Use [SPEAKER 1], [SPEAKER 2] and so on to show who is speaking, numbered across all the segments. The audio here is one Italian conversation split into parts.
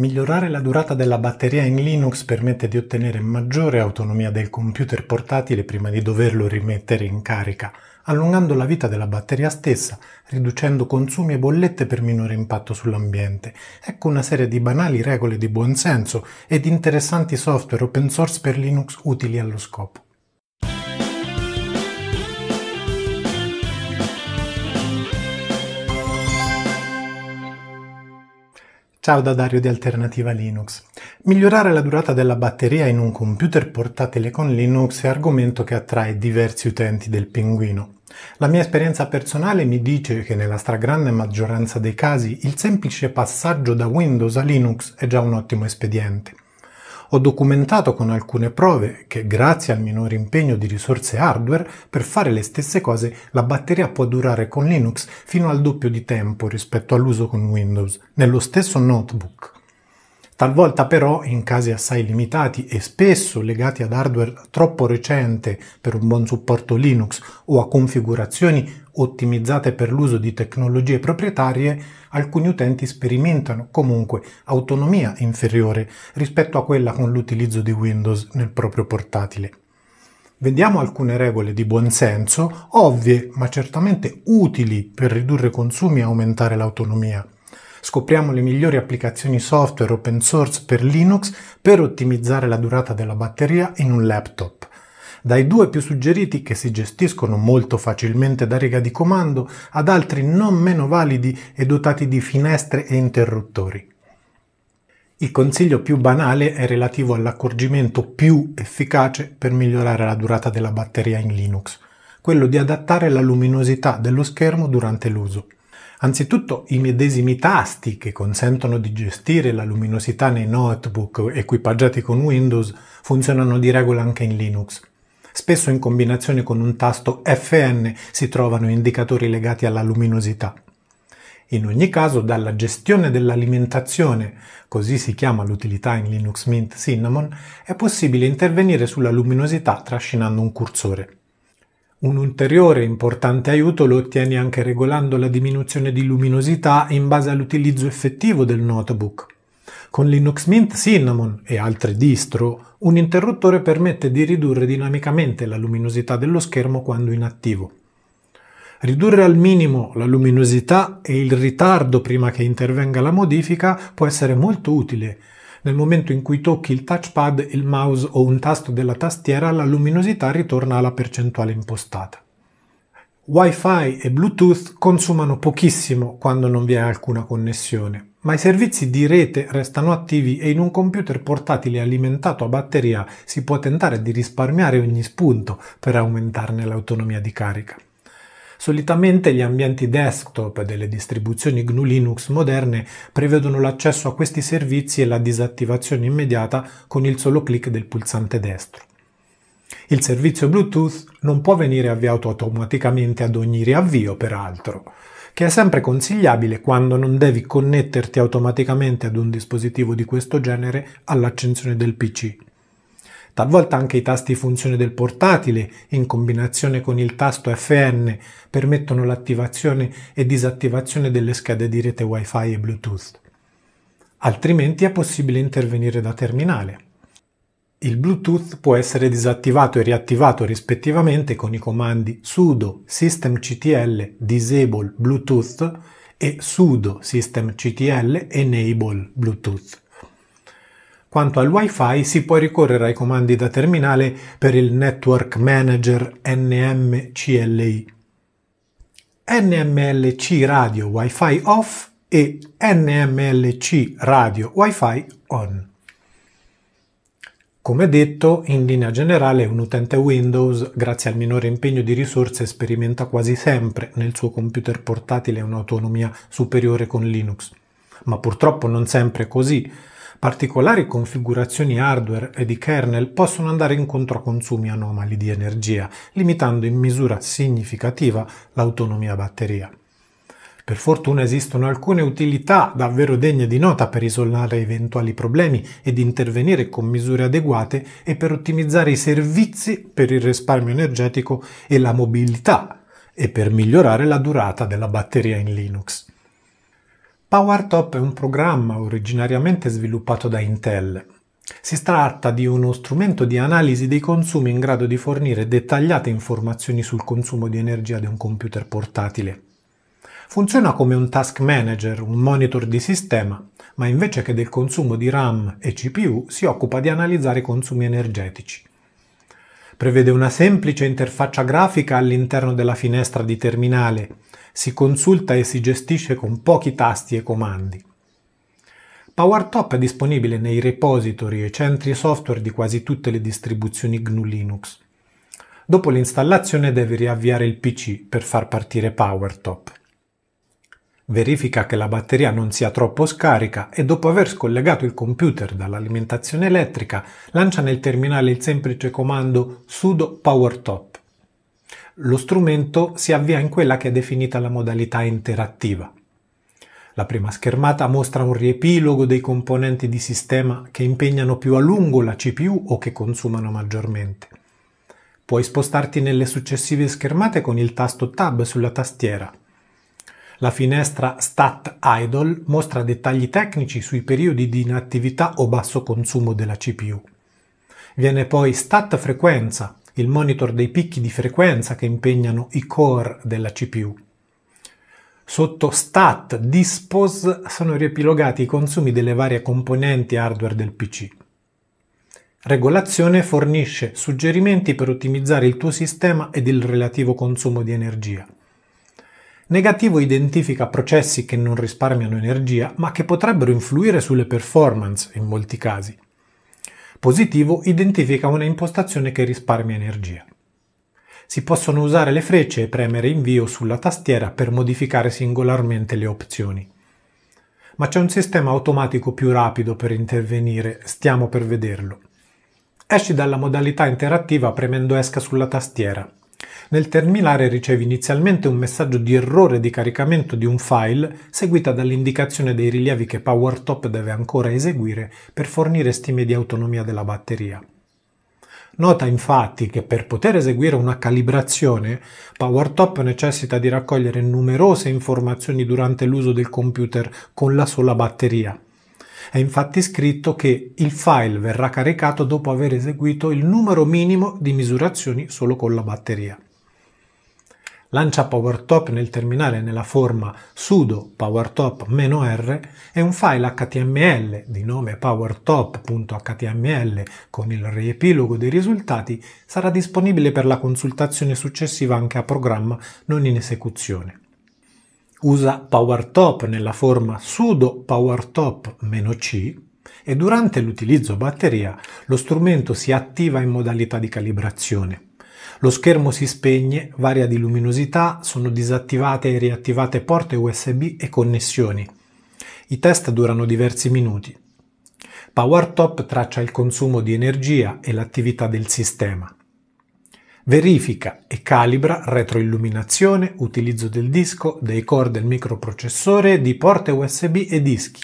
[SPEAKER 1] Migliorare la durata della batteria in Linux permette di ottenere maggiore autonomia del computer portatile prima di doverlo rimettere in carica, allungando la vita della batteria stessa, riducendo consumi e bollette per minore impatto sull'ambiente. Ecco una serie di banali regole di buonsenso ed interessanti software open source per Linux utili allo scopo. Ciao da Dario di Alternativa Linux. Migliorare la durata della batteria in un computer portatile con Linux è argomento che attrae diversi utenti del pinguino. La mia esperienza personale mi dice che nella stragrande maggioranza dei casi il semplice passaggio da Windows a Linux è già un ottimo espediente ho documentato con alcune prove che grazie al minore impegno di risorse hardware per fare le stesse cose la batteria può durare con Linux fino al doppio di tempo rispetto all'uso con Windows, nello stesso notebook talvolta però in casi assai limitati e spesso legati ad hardware troppo recente per un buon supporto Linux o a configurazioni ottimizzate per l'uso di tecnologie proprietarie, alcuni utenti sperimentano comunque autonomia inferiore rispetto a quella con l'utilizzo di Windows nel proprio portatile. Vediamo alcune regole di buonsenso, ovvie ma certamente utili per ridurre consumi e aumentare l'autonomia. Scopriamo le migliori applicazioni software open source per Linux per ottimizzare la durata della batteria in un laptop. Dai due più suggeriti che si gestiscono molto facilmente da riga di comando ad altri non meno validi e dotati di finestre e interruttori. Il consiglio più banale è relativo all'accorgimento più efficace per migliorare la durata della batteria in Linux, quello di adattare la luminosità dello schermo durante l'uso. Anzitutto i medesimi tasti che consentono di gestire la luminosità nei notebook equipaggiati con Windows funzionano di regola anche in Linux. Spesso in combinazione con un tasto FN si trovano indicatori legati alla luminosità. In ogni caso, dalla gestione dell'alimentazione, così si chiama l'utilità in Linux Mint Cinnamon, è possibile intervenire sulla luminosità trascinando un cursore. Un ulteriore importante aiuto lo ottieni anche regolando la diminuzione di luminosità in base all'utilizzo effettivo del notebook. Con Linux Mint Cinnamon e altri distro, un interruttore permette di ridurre dinamicamente la luminosità dello schermo quando inattivo. Ridurre al minimo la luminosità e il ritardo prima che intervenga la modifica può essere molto utile, nel momento in cui tocchi il touchpad, il mouse o un tasto della tastiera, la luminosità ritorna alla percentuale impostata. Wi-Fi e Bluetooth consumano pochissimo quando non vi è alcuna connessione, ma i servizi di rete restano attivi e in un computer portatile alimentato a batteria si può tentare di risparmiare ogni spunto per aumentarne l'autonomia di carica. Solitamente gli ambienti desktop delle distribuzioni GNU Linux moderne prevedono l'accesso a questi servizi e la disattivazione immediata con il solo clic del pulsante destro. Il servizio Bluetooth non può venire avviato automaticamente ad ogni riavvio, peraltro, che è sempre consigliabile quando non devi connetterti automaticamente ad un dispositivo di questo genere all'accensione del PC. Talvolta anche i tasti funzione del portatile, in combinazione con il tasto FN, permettono l'attivazione e disattivazione delle schede di rete Wi-Fi e Bluetooth. Altrimenti è possibile intervenire da terminale. Il Bluetooth può essere disattivato e riattivato rispettivamente con i comandi sudo systemctl disable Bluetooth e sudo systemctl enable Bluetooth. Quanto al Wi-Fi si può ricorrere ai comandi da terminale per il Network Manager NMCLI. NMLC radio Wi-Fi off e NMLC radio Wi-Fi on. Come detto, in linea generale un utente Windows, grazie al minore impegno di risorse, sperimenta quasi sempre nel suo computer portatile un'autonomia superiore con Linux. Ma purtroppo non sempre è così, Particolari configurazioni hardware e di kernel possono andare incontro a consumi anomali di energia, limitando in misura significativa l'autonomia batteria. Per fortuna esistono alcune utilità davvero degne di nota per isolare eventuali problemi ed intervenire con misure adeguate e per ottimizzare i servizi per il risparmio energetico e la mobilità e per migliorare la durata della batteria in Linux. PowerTop è un programma originariamente sviluppato da Intel. Si tratta di uno strumento di analisi dei consumi in grado di fornire dettagliate informazioni sul consumo di energia di un computer portatile. Funziona come un task manager, un monitor di sistema, ma invece che del consumo di RAM e CPU si occupa di analizzare i consumi energetici. Prevede una semplice interfaccia grafica all'interno della finestra di terminale si consulta e si gestisce con pochi tasti e comandi. PowerTop è disponibile nei repository e centri software di quasi tutte le distribuzioni GNU Linux. Dopo l'installazione devi riavviare il PC per far partire PowerTop. Verifica che la batteria non sia troppo scarica e dopo aver scollegato il computer dall'alimentazione elettrica lancia nel terminale il semplice comando sudo PowerTop lo strumento si avvia in quella che è definita la modalità interattiva. La prima schermata mostra un riepilogo dei componenti di sistema che impegnano più a lungo la CPU o che consumano maggiormente. Puoi spostarti nelle successive schermate con il tasto Tab sulla tastiera. La finestra Stat Idle mostra dettagli tecnici sui periodi di inattività o basso consumo della CPU. Viene poi Stat Frequenza, il monitor dei picchi di frequenza che impegnano i core della CPU. Sotto stat dispos sono riepilogati i consumi delle varie componenti hardware del PC. Regolazione fornisce suggerimenti per ottimizzare il tuo sistema ed il relativo consumo di energia. Negativo identifica processi che non risparmiano energia ma che potrebbero influire sulle performance in molti casi. Positivo identifica una impostazione che risparmia energia. Si possono usare le frecce e premere invio sulla tastiera per modificare singolarmente le opzioni. Ma c'è un sistema automatico più rapido per intervenire, stiamo per vederlo. Esci dalla modalità interattiva premendo esca sulla tastiera nel terminale ricevi inizialmente un messaggio di errore di caricamento di un file, seguita dall'indicazione dei rilievi che PowerTop deve ancora eseguire per fornire stime di autonomia della batteria. Nota infatti che per poter eseguire una calibrazione, PowerTop necessita di raccogliere numerose informazioni durante l'uso del computer con la sola batteria. È infatti scritto che il file verrà caricato dopo aver eseguito il numero minimo di misurazioni solo con la batteria. Lancia PowerTop nel terminale nella forma sudo powertop-r e un file HTML di nome powertop.html con il riepilogo dei risultati sarà disponibile per la consultazione successiva anche a programma non in esecuzione usa PowerTop nella forma sudo PowerTop-C e durante l'utilizzo batteria lo strumento si attiva in modalità di calibrazione. Lo schermo si spegne, varia di luminosità, sono disattivate e riattivate porte USB e connessioni. I test durano diversi minuti. PowerTop traccia il consumo di energia e l'attività del sistema. Verifica e calibra retroilluminazione, utilizzo del disco, dei core del microprocessore, di porte USB e dischi.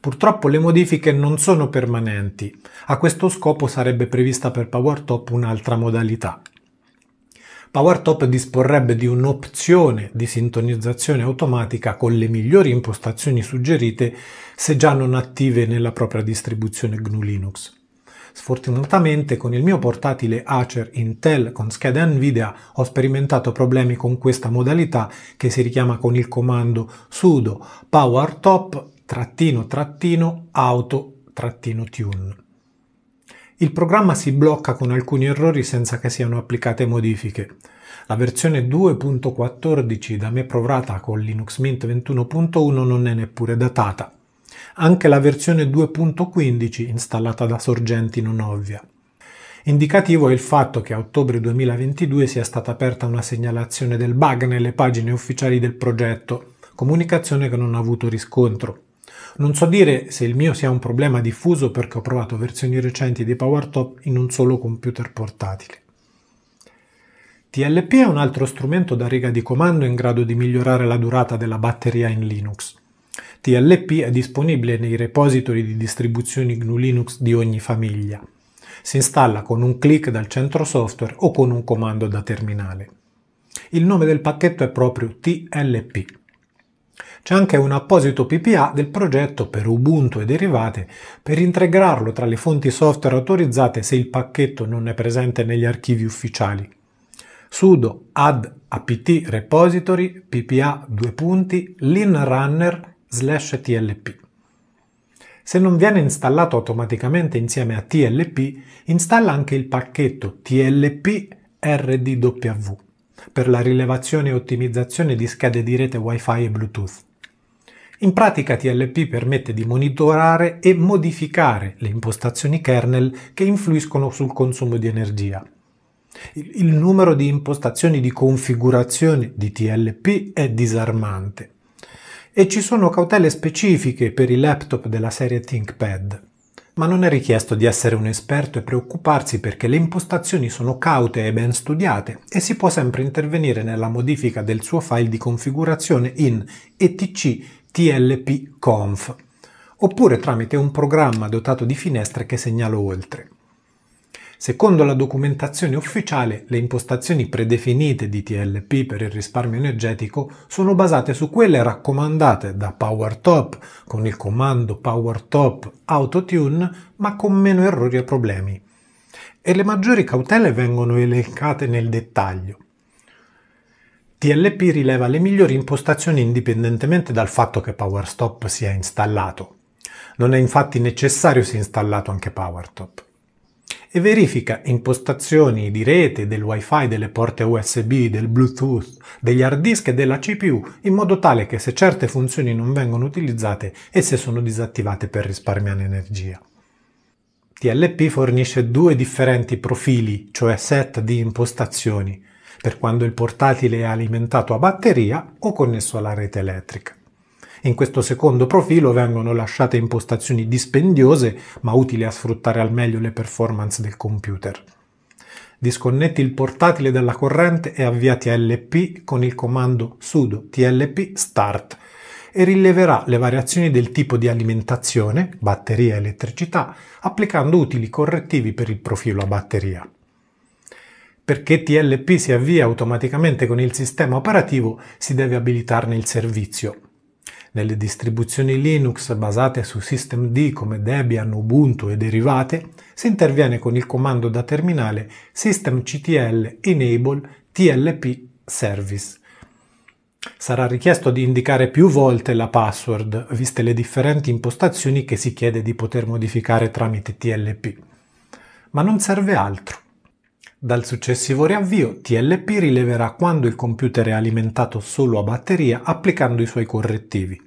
[SPEAKER 1] Purtroppo le modifiche non sono permanenti, a questo scopo sarebbe prevista per PowerTop un'altra modalità. PowerTop disporrebbe di un'opzione di sintonizzazione automatica con le migliori impostazioni suggerite se già non attive nella propria distribuzione GNU Linux. Sfortunatamente con il mio portatile Acer Intel con scheda Nvidia ho sperimentato problemi con questa modalità che si richiama con il comando sudo powertop trattino trattino auto trattino tune. Il programma si blocca con alcuni errori senza che siano applicate modifiche. La versione 2.14 da me provata con Linux Mint 21.1 non è neppure datata anche la versione 2.15 installata da sorgenti non ovvia. Indicativo è il fatto che a ottobre 2022 sia stata aperta una segnalazione del bug nelle pagine ufficiali del progetto, comunicazione che non ha avuto riscontro. Non so dire se il mio sia un problema diffuso perché ho provato versioni recenti di PowerTop in un solo computer portatile. TLP è un altro strumento da riga di comando in grado di migliorare la durata della batteria in Linux. TLP è disponibile nei repository di distribuzioni GNU Linux di ogni famiglia. Si installa con un clic dal centro software o con un comando da terminale. Il nome del pacchetto è proprio TLP. C'è anche un apposito PPA del progetto per Ubuntu e derivate per integrarlo tra le fonti software autorizzate se il pacchetto non è presente negli archivi ufficiali. sudo add apt repository ppa 2 punti linrunner slash tlp. Se non viene installato automaticamente insieme a TLP, installa anche il pacchetto TLP RDW per la rilevazione e ottimizzazione di schede di rete Wi-Fi e Bluetooth. In pratica TLP permette di monitorare e modificare le impostazioni kernel che influiscono sul consumo di energia. Il numero di impostazioni di configurazione di TLP è disarmante e ci sono cautele specifiche per i laptop della serie ThinkPad. Ma non è richiesto di essere un esperto e preoccuparsi perché le impostazioni sono caute e ben studiate e si può sempre intervenire nella modifica del suo file di configurazione in etc.tlp.conf oppure tramite un programma dotato di finestre che segnalo oltre. Secondo la documentazione ufficiale, le impostazioni predefinite di TLP per il risparmio energetico sono basate su quelle raccomandate da PowerTop con il comando PowerTop Autotune, ma con meno errori e problemi. E le maggiori cautele vengono elencate nel dettaglio. TLP rileva le migliori impostazioni indipendentemente dal fatto che PowerStop sia installato. Non è infatti necessario sia installato anche PowerTop e verifica impostazioni di rete, del wifi, delle porte USB, del Bluetooth, degli hard disk e della CPU in modo tale che se certe funzioni non vengono utilizzate esse sono disattivate per risparmiare energia. TLP fornisce due differenti profili, cioè set di impostazioni, per quando il portatile è alimentato a batteria o connesso alla rete elettrica. In questo secondo profilo vengono lasciate impostazioni dispendiose ma utili a sfruttare al meglio le performance del computer. Disconnetti il portatile dalla corrente e avvia TLP con il comando sudo tlp start e rileverà le variazioni del tipo di alimentazione, batteria e elettricità, applicando utili correttivi per il profilo a batteria. Perché TLP si avvia automaticamente con il sistema operativo, si deve abilitarne il servizio. Nelle distribuzioni Linux basate su systemd come Debian, Ubuntu e derivate, si interviene con il comando da terminale systemctl enable tlp service. Sarà richiesto di indicare più volte la password, viste le differenti impostazioni che si chiede di poter modificare tramite tlp. Ma non serve altro. Dal successivo riavvio, TLP rileverà quando il computer è alimentato solo a batteria applicando i suoi correttivi.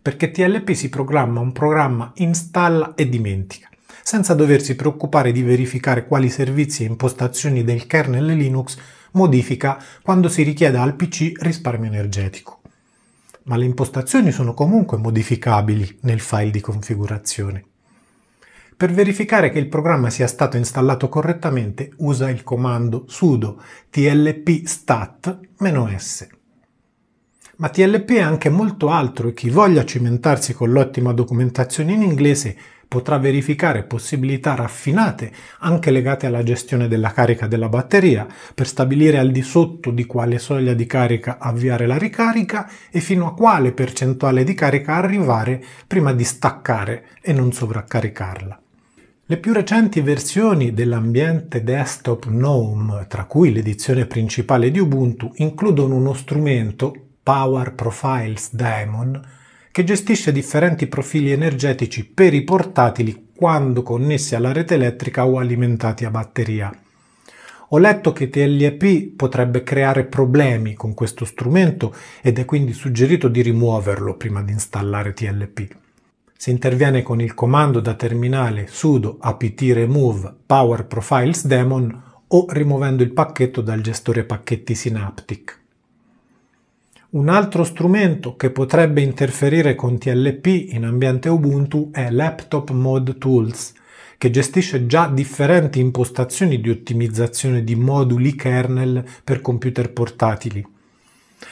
[SPEAKER 1] Perché TLP si programma un programma installa e dimentica, senza doversi preoccupare di verificare quali servizi e impostazioni del kernel Linux modifica quando si richiede al PC risparmio energetico. Ma le impostazioni sono comunque modificabili nel file di configurazione. Per verificare che il programma sia stato installato correttamente usa il comando sudo tlpstat-s. Ma TLP è anche molto altro e chi voglia cimentarsi con l'ottima documentazione in inglese potrà verificare possibilità raffinate anche legate alla gestione della carica della batteria per stabilire al di sotto di quale soglia di carica avviare la ricarica e fino a quale percentuale di carica arrivare prima di staccare e non sovraccaricarla. Le più recenti versioni dell'ambiente desktop GNOME, tra cui l'edizione principale di Ubuntu, includono uno strumento, Power Profiles Daemon, che gestisce differenti profili energetici per i portatili quando connessi alla rete elettrica o alimentati a batteria. Ho letto che TLP potrebbe creare problemi con questo strumento ed è quindi suggerito di rimuoverlo prima di installare TLP. Si interviene con il comando da terminale sudo apt remove power profiles daemon o rimuovendo il pacchetto dal gestore pacchetti Synaptic. Un altro strumento che potrebbe interferire con TLP in ambiente Ubuntu è Laptop Mode Tools, che gestisce già differenti impostazioni di ottimizzazione di moduli kernel per computer portatili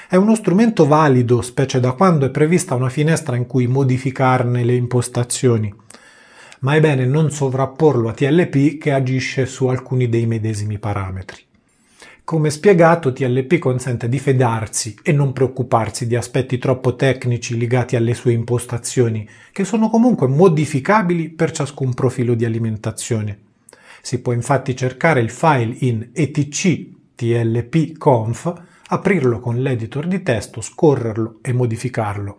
[SPEAKER 1] è uno strumento valido, specie da quando è prevista una finestra in cui modificarne le impostazioni. Ma è bene non sovrapporlo a TLP che agisce su alcuni dei medesimi parametri. Come spiegato, TLP consente di fedarsi e non preoccuparsi di aspetti troppo tecnici legati alle sue impostazioni, che sono comunque modificabili per ciascun profilo di alimentazione. Si può infatti cercare il file in etc.tlp.conf, tlpconf aprirlo con l'editor di testo, scorrerlo e modificarlo.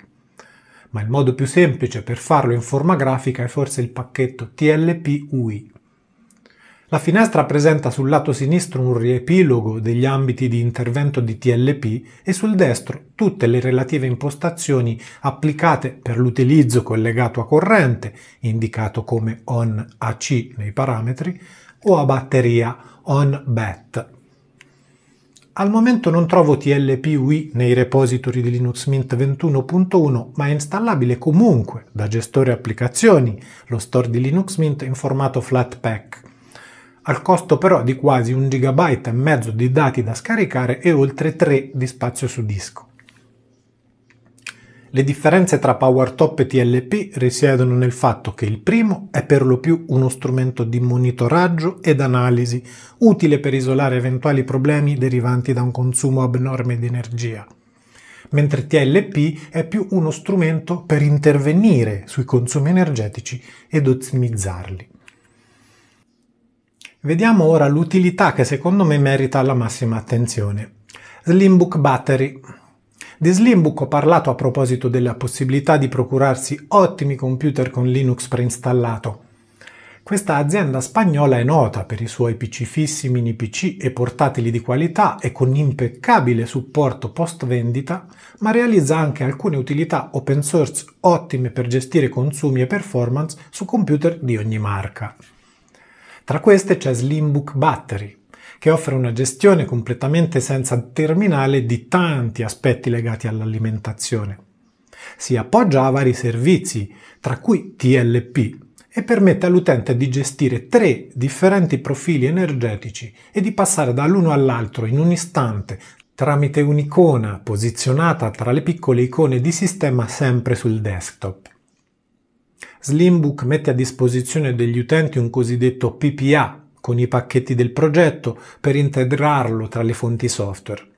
[SPEAKER 1] Ma il modo più semplice per farlo in forma grafica è forse il pacchetto TLP UI. La finestra presenta sul lato sinistro un riepilogo degli ambiti di intervento di TLP e sul destro tutte le relative impostazioni applicate per l'utilizzo collegato a corrente, indicato come on AC nei parametri, o a batteria on BAT. Al momento non trovo TLP UI nei repository di Linux Mint 21.1, ma è installabile comunque da gestore applicazioni, lo store di Linux Mint in formato Flatpak, al costo però di quasi un gigabyte e mezzo di dati da scaricare e oltre 3 di spazio su disco. Le differenze tra PowerTop e TLP risiedono nel fatto che il primo è per lo più uno strumento di monitoraggio ed analisi, utile per isolare eventuali problemi derivanti da un consumo abnorme di energia, mentre TLP è più uno strumento per intervenire sui consumi energetici ed ottimizzarli. Vediamo ora l'utilità che secondo me merita la massima attenzione. Slimbook Battery di Slimbook ho parlato a proposito della possibilità di procurarsi ottimi computer con Linux preinstallato. Questa azienda spagnola è nota per i suoi PC fissi, mini PC e portatili di qualità e con impeccabile supporto post vendita, ma realizza anche alcune utilità open source ottime per gestire consumi e performance su computer di ogni marca. Tra queste c'è Slimbook Battery, che offre una gestione completamente senza terminale di tanti aspetti legati all'alimentazione. Si appoggia a vari servizi, tra cui TLP, e permette all'utente di gestire tre differenti profili energetici e di passare dall'uno all'altro in un istante tramite un'icona posizionata tra le piccole icone di sistema sempre sul desktop. Slimbook mette a disposizione degli utenti un cosiddetto PPA, con i pacchetti del progetto per integrarlo tra le fonti software.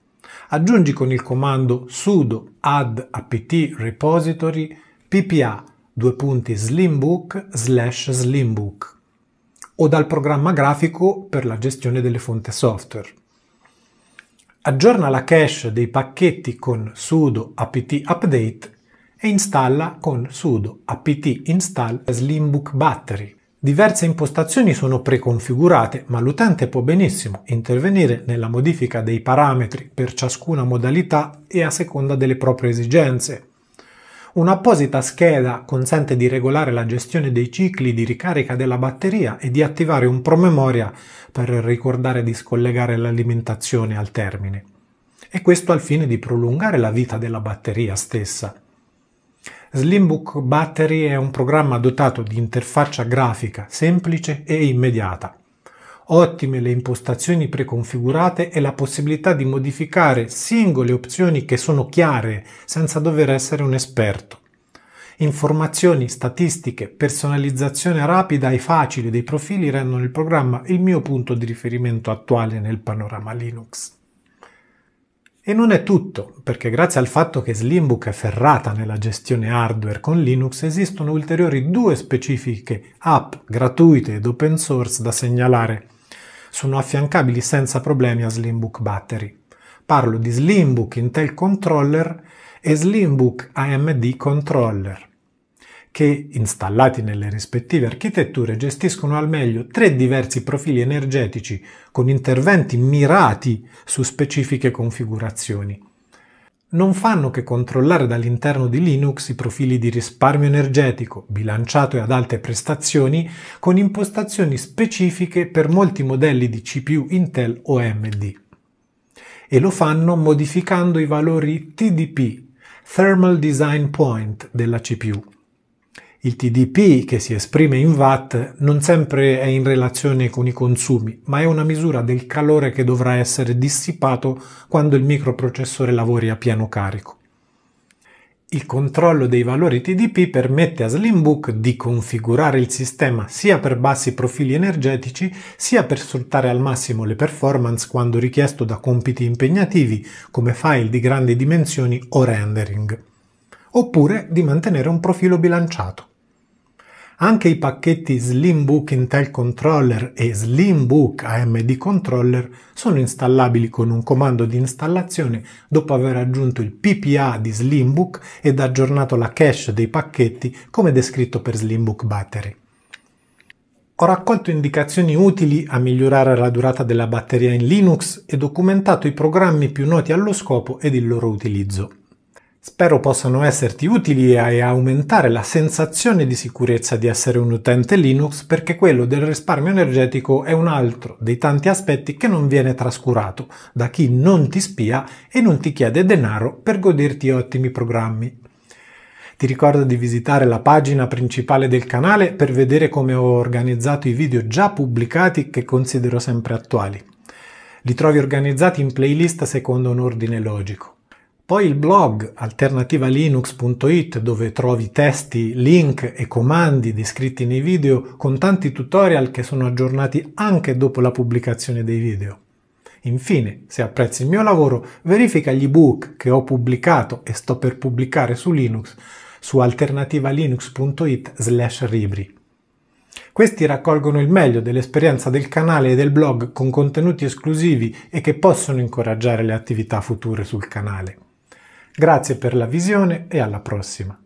[SPEAKER 1] Aggiungi con il comando sudo add apt repository ppa due punti slimbook slash slimbook o dal programma grafico per la gestione delle fonti software. Aggiorna la cache dei pacchetti con sudo apt update e installa con sudo apt install slimbook battery. Diverse impostazioni sono preconfigurate, ma l'utente può benissimo intervenire nella modifica dei parametri per ciascuna modalità e a seconda delle proprie esigenze. Un'apposita scheda consente di regolare la gestione dei cicli di ricarica della batteria e di attivare un promemoria per ricordare di scollegare l'alimentazione al termine. E questo al fine di prolungare la vita della batteria stessa. Slimbook Battery è un programma dotato di interfaccia grafica semplice e immediata. Ottime le impostazioni preconfigurate e la possibilità di modificare singole opzioni che sono chiare senza dover essere un esperto. Informazioni, statistiche, personalizzazione rapida e facile dei profili rendono il programma il mio punto di riferimento attuale nel panorama Linux. E non è tutto, perché grazie al fatto che Slimbook è ferrata nella gestione hardware con Linux, esistono ulteriori due specifiche app gratuite ed open source da segnalare. Sono affiancabili senza problemi a Slimbook Battery. Parlo di Slimbook Intel Controller e Slimbook AMD Controller che, installati nelle rispettive architetture, gestiscono al meglio tre diversi profili energetici con interventi mirati su specifiche configurazioni. Non fanno che controllare dall'interno di Linux i profili di risparmio energetico, bilanciato e ad alte prestazioni, con impostazioni specifiche per molti modelli di CPU Intel o AMD. E lo fanno modificando i valori TDP, Thermal Design Point, della CPU il TDP, che si esprime in watt, non sempre è in relazione con i consumi, ma è una misura del calore che dovrà essere dissipato quando il microprocessore lavori a pieno carico. Il controllo dei valori TDP permette a Slimbook di configurare il sistema sia per bassi profili energetici, sia per sfruttare al massimo le performance quando richiesto da compiti impegnativi come file di grandi dimensioni o rendering, oppure di mantenere un profilo bilanciato. Anche i pacchetti Slimbook Intel Controller e Slimbook AMD Controller sono installabili con un comando di installazione dopo aver aggiunto il PPA di Slimbook ed aggiornato la cache dei pacchetti come descritto per Slimbook Battery. Ho raccolto indicazioni utili a migliorare la durata della batteria in Linux e documentato i programmi più noti allo scopo ed il loro utilizzo. Spero possano esserti utili e aumentare la sensazione di sicurezza di essere un utente Linux perché quello del risparmio energetico è un altro dei tanti aspetti che non viene trascurato da chi non ti spia e non ti chiede denaro per goderti ottimi programmi. Ti ricordo di visitare la pagina principale del canale per vedere come ho organizzato i video già pubblicati che considero sempre attuali. Li trovi organizzati in playlist secondo un ordine logico. Poi il blog alternativalinux.it dove trovi testi, link e comandi descritti nei video con tanti tutorial che sono aggiornati anche dopo la pubblicazione dei video. Infine, se apprezzi il mio lavoro, verifica gli ebook che ho pubblicato e sto per pubblicare su Linux su alternativalinux.it slash libri. Questi raccolgono il meglio dell'esperienza del canale e del blog con contenuti esclusivi e che possono incoraggiare le attività future sul canale. Grazie per la visione e alla prossima!